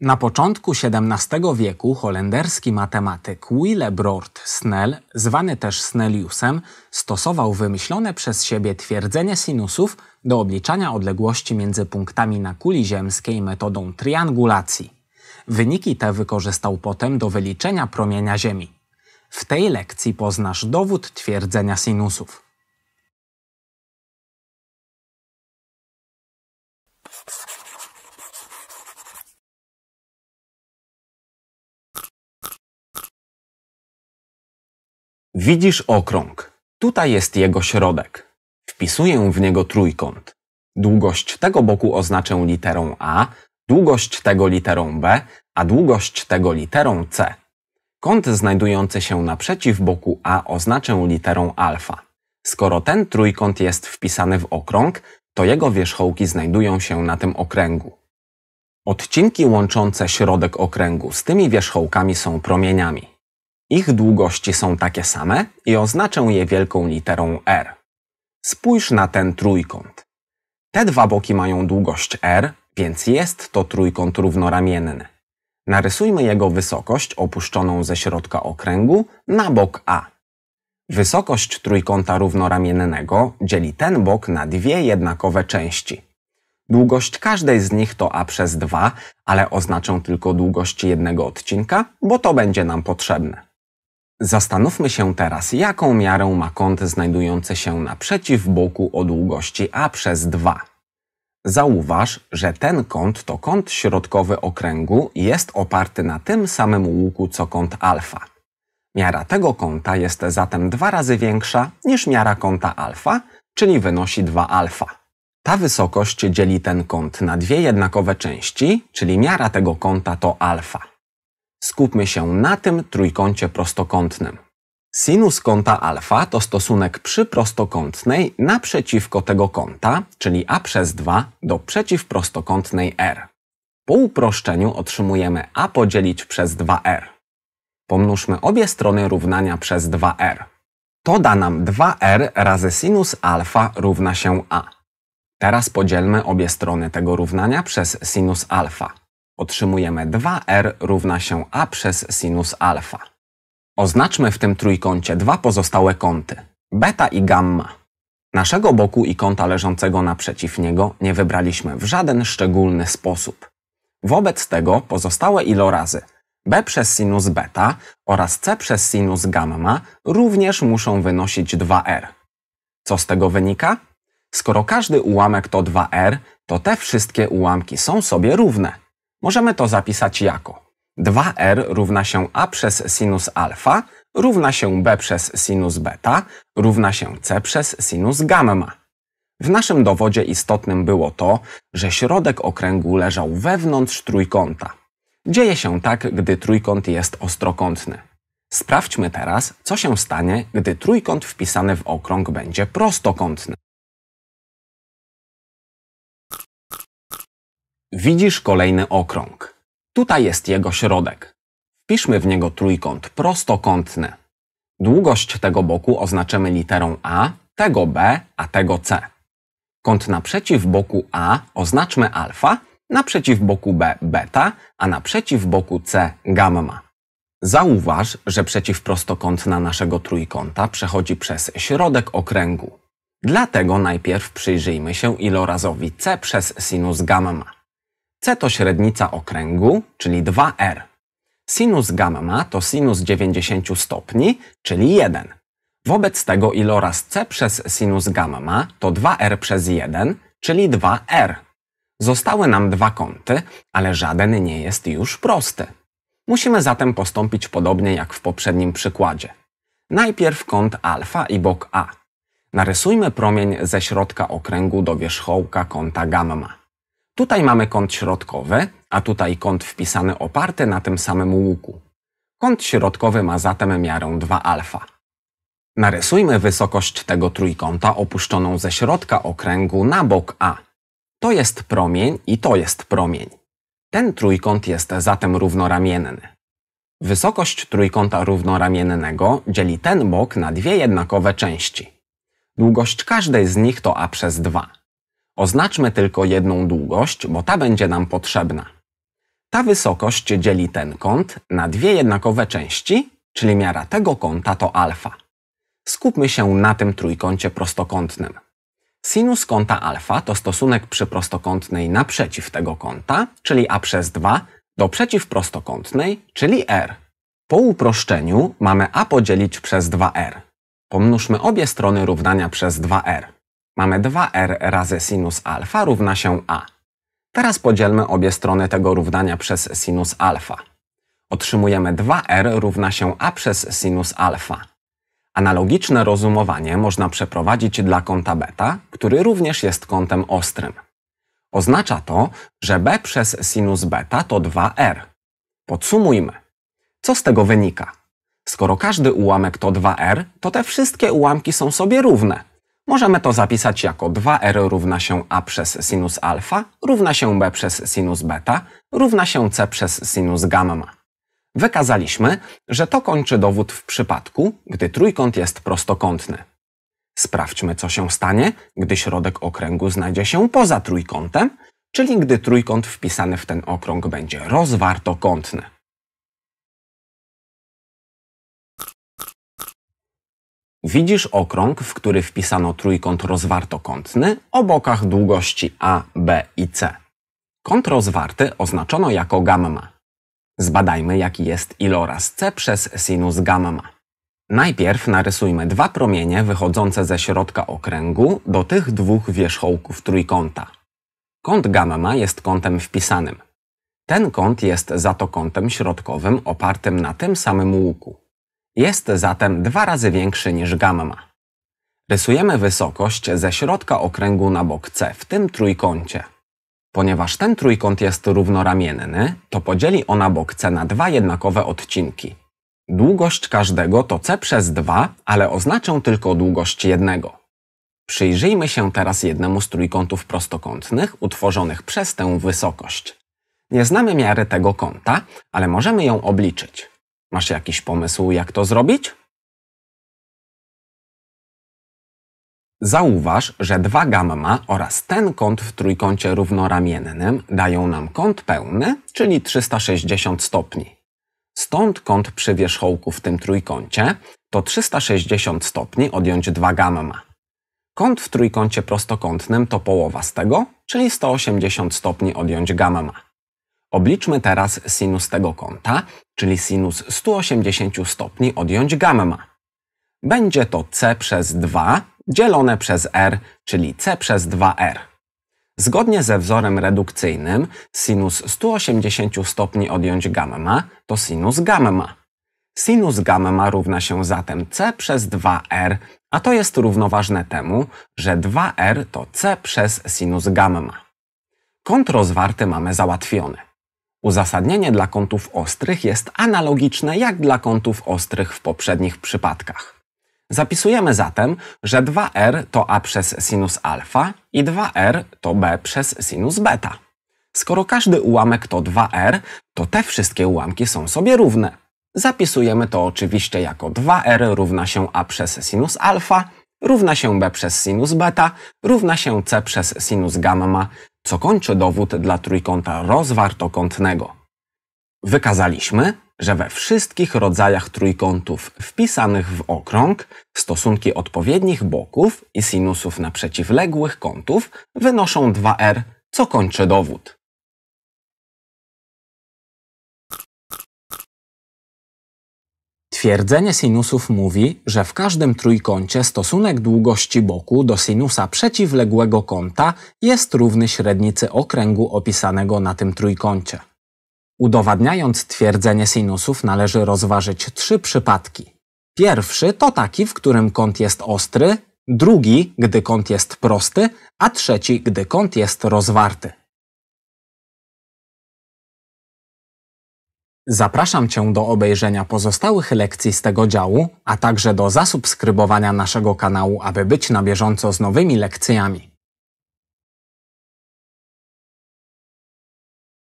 Na początku XVII wieku holenderski matematyk Willebrord Snell, zwany też Snelliusem, stosował wymyślone przez siebie twierdzenie sinusów do obliczania odległości między punktami na kuli ziemskiej metodą triangulacji. Wyniki te wykorzystał potem do wyliczenia promienia Ziemi. W tej lekcji poznasz dowód twierdzenia sinusów. Widzisz okrąg. Tutaj jest jego środek. Wpisuję w niego trójkąt. Długość tego boku oznaczę literą A, długość tego literą B, a długość tego literą C. Kąt znajdujący się naprzeciw boku A oznaczę literą alfa. Skoro ten trójkąt jest wpisany w okrąg, to jego wierzchołki znajdują się na tym okręgu. Odcinki łączące środek okręgu z tymi wierzchołkami są promieniami. Ich długości są takie same i oznaczę je wielką literą R. Spójrz na ten trójkąt. Te dwa boki mają długość R, więc jest to trójkąt równoramienny. Narysujmy jego wysokość opuszczoną ze środka okręgu na bok A. Wysokość trójkąta równoramiennego dzieli ten bok na dwie jednakowe części. Długość każdej z nich to A przez 2, ale oznaczę tylko długość jednego odcinka, bo to będzie nam potrzebne. Zastanówmy się teraz, jaką miarę ma kąt znajdujący się na boku o długości a przez 2. Zauważ, że ten kąt to kąt środkowy okręgu i jest oparty na tym samym łuku co kąt alfa. Miara tego kąta jest zatem dwa razy większa niż miara kąta alfa, czyli wynosi 2 alfa. Ta wysokość dzieli ten kąt na dwie jednakowe części, czyli miara tego kąta to alfa. Skupmy się na tym trójkącie prostokątnym. Sinus kąta alfa to stosunek przy prostokątnej naprzeciwko tego kąta, czyli a przez 2 do przeciwprostokątnej r. Po uproszczeniu otrzymujemy a podzielić przez 2r. Pomnóżmy obie strony równania przez 2r. To da nam 2r razy sinus alfa równa się a. Teraz podzielmy obie strony tego równania przez sinus alfa. Otrzymujemy 2r równa się a przez sinus alfa. Oznaczmy w tym trójkącie dwa pozostałe kąty, beta i gamma. Naszego boku i kąta leżącego naprzeciw niego nie wybraliśmy w żaden szczególny sposób. Wobec tego pozostałe ilorazy b przez sinus beta oraz c przez sinus gamma również muszą wynosić 2r. Co z tego wynika? Skoro każdy ułamek to 2r, to te wszystkie ułamki są sobie równe. Możemy to zapisać jako 2r równa się a przez sinus alfa równa się b przez sinus beta równa się c przez sinus gamma. W naszym dowodzie istotnym było to, że środek okręgu leżał wewnątrz trójkąta. Dzieje się tak, gdy trójkąt jest ostrokątny. Sprawdźmy teraz, co się stanie, gdy trójkąt wpisany w okrąg będzie prostokątny. widzisz kolejny okrąg. Tutaj jest jego środek. Wpiszmy w niego trójkąt prostokątny. Długość tego boku oznaczymy literą A, tego B, a tego C. Kąt naprzeciw boku A oznaczmy alfa, naprzeciw boku B beta, a naprzeciw boku C gamma. Zauważ, że przeciwprostokątna naszego trójkąta przechodzi przez środek okręgu. Dlatego najpierw przyjrzyjmy się ilorazowi C przez sinus gamma. C to średnica okręgu, czyli 2R. Sinus gamma to sinus 90 stopni, czyli 1. Wobec tego iloraz C przez sinus gamma to 2R przez 1, czyli 2R. Zostały nam dwa kąty, ale żaden nie jest już prosty. Musimy zatem postąpić podobnie jak w poprzednim przykładzie. Najpierw kąt alfa i bok A. Narysujmy promień ze środka okręgu do wierzchołka kąta gamma. Tutaj mamy kąt środkowy, a tutaj kąt wpisany oparty na tym samym łuku. Kąt środkowy ma zatem miarę 2 alfa. Narysujmy wysokość tego trójkąta opuszczoną ze środka okręgu na bok A. To jest promień i to jest promień. Ten trójkąt jest zatem równoramienny. Wysokość trójkąta równoramiennego dzieli ten bok na dwie jednakowe części. Długość każdej z nich to a przez 2. Oznaczmy tylko jedną długość, bo ta będzie nam potrzebna. Ta wysokość dzieli ten kąt na dwie jednakowe części, czyli miara tego kąta to alfa. Skupmy się na tym trójkącie prostokątnym. Sinus kąta alfa to stosunek przy prostokątnej naprzeciw tego kąta, czyli a przez 2, do przeciwprostokątnej, czyli r. Po uproszczeniu mamy a podzielić przez 2r. Pomnóżmy obie strony równania przez 2r. Mamy 2r razy sinus alfa równa się a. Teraz podzielmy obie strony tego równania przez sinus alfa. Otrzymujemy 2r równa się a przez sinus alfa. Analogiczne rozumowanie można przeprowadzić dla kąta beta, który również jest kątem ostrym. Oznacza to, że b przez sinus beta to 2r. Podsumujmy. Co z tego wynika? Skoro każdy ułamek to 2r, to te wszystkie ułamki są sobie równe, Możemy to zapisać jako 2r równa się a przez sinus alfa równa się b przez sinus beta równa się c przez sinus gamma. Wykazaliśmy, że to kończy dowód w przypadku, gdy trójkąt jest prostokątny. Sprawdźmy, co się stanie, gdy środek okręgu znajdzie się poza trójkątem, czyli gdy trójkąt wpisany w ten okrąg będzie rozwartokątny. Widzisz okrąg, w który wpisano trójkąt rozwartokątny o bokach długości A, B i C. Kąt rozwarty oznaczono jako gamma. Zbadajmy, jaki jest iloraz C przez sinus gamma. Najpierw narysujmy dwa promienie wychodzące ze środka okręgu do tych dwóch wierzchołków trójkąta. Kąt gamma jest kątem wpisanym. Ten kąt jest za to kątem środkowym opartym na tym samym łuku. Jest zatem dwa razy większy niż gamma. Rysujemy wysokość ze środka okręgu na bok C w tym trójkącie. Ponieważ ten trójkąt jest równoramienny, to podzieli ona bok C na dwa jednakowe odcinki. Długość każdego to C przez 2, ale oznaczę tylko długość jednego. Przyjrzyjmy się teraz jednemu z trójkątów prostokątnych utworzonych przez tę wysokość. Nie znamy miary tego kąta, ale możemy ją obliczyć. Masz jakiś pomysł, jak to zrobić? Zauważ, że 2 gamma oraz ten kąt w trójkącie równoramiennym dają nam kąt pełny, czyli 360 stopni. Stąd kąt przy wierzchołku w tym trójkącie to 360 stopni odjąć 2 gamma. Kąt w trójkącie prostokątnym to połowa z tego, czyli 180 stopni odjąć gamma. Obliczmy teraz sinus tego kąta czyli sinus 180 stopni, odjąć gamma. Będzie to c przez 2 dzielone przez r, czyli c przez 2r. Zgodnie ze wzorem redukcyjnym sinus 180 stopni odjąć gamma to sinus gamma. Sinus gamma równa się zatem c przez 2r, a to jest równoważne temu, że 2r to c przez sinus gamma. Kąt rozwarty mamy załatwiony. Uzasadnienie dla kątów ostrych jest analogiczne jak dla kątów ostrych w poprzednich przypadkach. Zapisujemy zatem, że 2r to a przez sinus alfa i 2r to b przez sinus beta. Skoro każdy ułamek to 2r, to te wszystkie ułamki są sobie równe. Zapisujemy to oczywiście jako 2r równa się a przez sinus alfa, równa się b przez sinus beta, równa się c przez sinus gamma co kończy dowód dla trójkąta rozwartokątnego. Wykazaliśmy, że we wszystkich rodzajach trójkątów wpisanych w okrąg stosunki odpowiednich boków i sinusów na przeciwległych kątów wynoszą 2r, co kończy dowód. Twierdzenie sinusów mówi, że w każdym trójkącie stosunek długości boku do sinusa przeciwległego kąta jest równy średnicy okręgu opisanego na tym trójkącie. Udowadniając twierdzenie sinusów należy rozważyć trzy przypadki. Pierwszy to taki, w którym kąt jest ostry, drugi, gdy kąt jest prosty, a trzeci, gdy kąt jest rozwarty. Zapraszam Cię do obejrzenia pozostałych lekcji z tego działu, a także do zasubskrybowania naszego kanału, aby być na bieżąco z nowymi lekcjami.